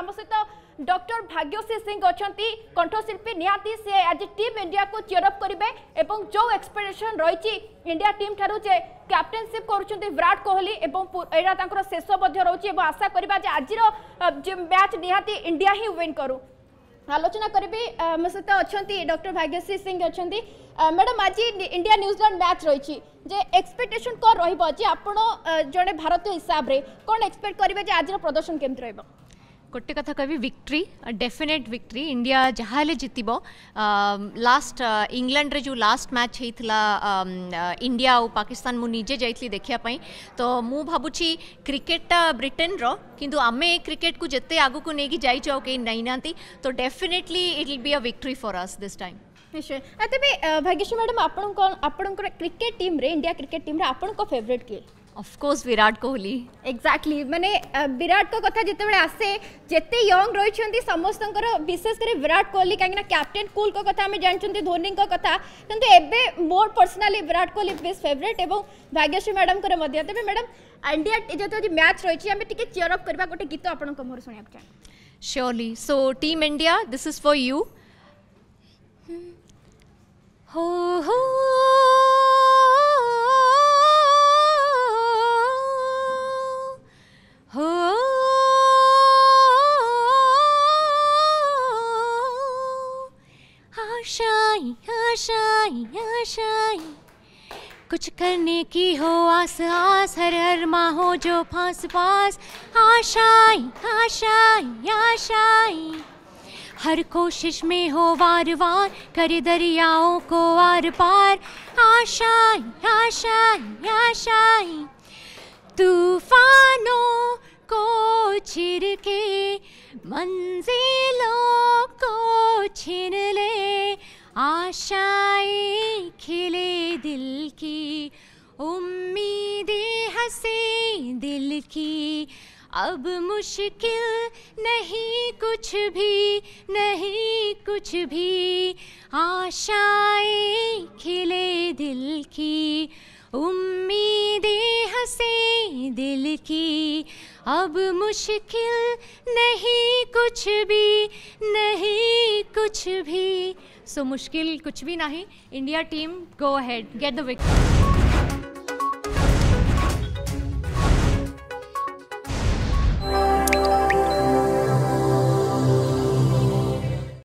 आम सहित ডক্টর ভাগ্যশ্রী সিং অনেক কণ্ঠশিল্পী নিহতি সি আজ টিম ইন্ডিয়া চিয়রঅপ করবে এবং যে এক্সপেকটেসন রয়েছে ইন্ডিয়া টিম ঠার যে ক্যাপ্টেনশিপ করছেন বিরাট কোহলি এবং এটা তাঁর শেষ মধ্যে রয়েছে এবং আশা করা যে আজির যে ম্যাচ নিহতি ইন্ডিয়া হি ওয়িন করু আলোচনা করবি আমার সহ অনেক ডক্টর ভাগ্যশ্রী সিং অনেক ম্যাডাম আজ ইন্ডিয়া নিউজিল্যান্ড ম্যাচ রয়েছে যে এক্সপেকটেসন কম রহব যে আপনার জন ভারতীয় হিসাবে কম এক্সপেক্ট করবে যে আজর প্রদর্শন কেমি রহব गोटे कथा कह विक्ट्री डेफिनेट विक्ट्री इंडिया जहाँ जित लास्ट इंग्लैंड रे जो लास्ट मैच होता इंडिया और पाकिस्तान मु निजे जा देखापी तो मु भावी क्रिकेटा ब्रिटेन रो किंतु आमे क्रिकेट को जिते आगे नहीं जाइ नहीं ना तो definitely it will be a victory for us this time निश्चय तेज भाग्यश्री मैडम आप cricket team India cricket team रे फेवरेट किए अफकोर्स विराट कोहली एक्जाक्टली मैंने विराट को कथा बड़े आसे जिते यंग रही समस्त विशेषकर विराट कोहली कहीं कैप्टेन कुल को कथा हमें जानचंती धोनी कथा किंतु मोर personally Virat Kohli best favourite और भाग्यश्री मैडम को मध्य मैडम इंडिया जो मैच रही है टिके चीयर गोटे गीत आप को चाहे surely so team India this is for you आशाएं आशाएं आशाएं कुछ करने की हो आस आस हर हर माँ हो जो फांस पास आशाएं आशाएं आशाएं हर कोशिश में हो वार वार कर दरियाओं को आर पार आशाएं आशाएं आशाएं तूफानों को छिर के मंजिलों को छिन ले आशाए खिले दिल की उम्मीदें हंसे दिल की अब मुश्किल नहीं कुछ भी नहीं कुछ भी आशाएं खिले दिल की उम्मीदें हंसे दिल की अब मुश्किल नहीं कुछ भी नहीं कुछ भी सो मुश्किल कुछ भी नहीं India team go ahead get the wicket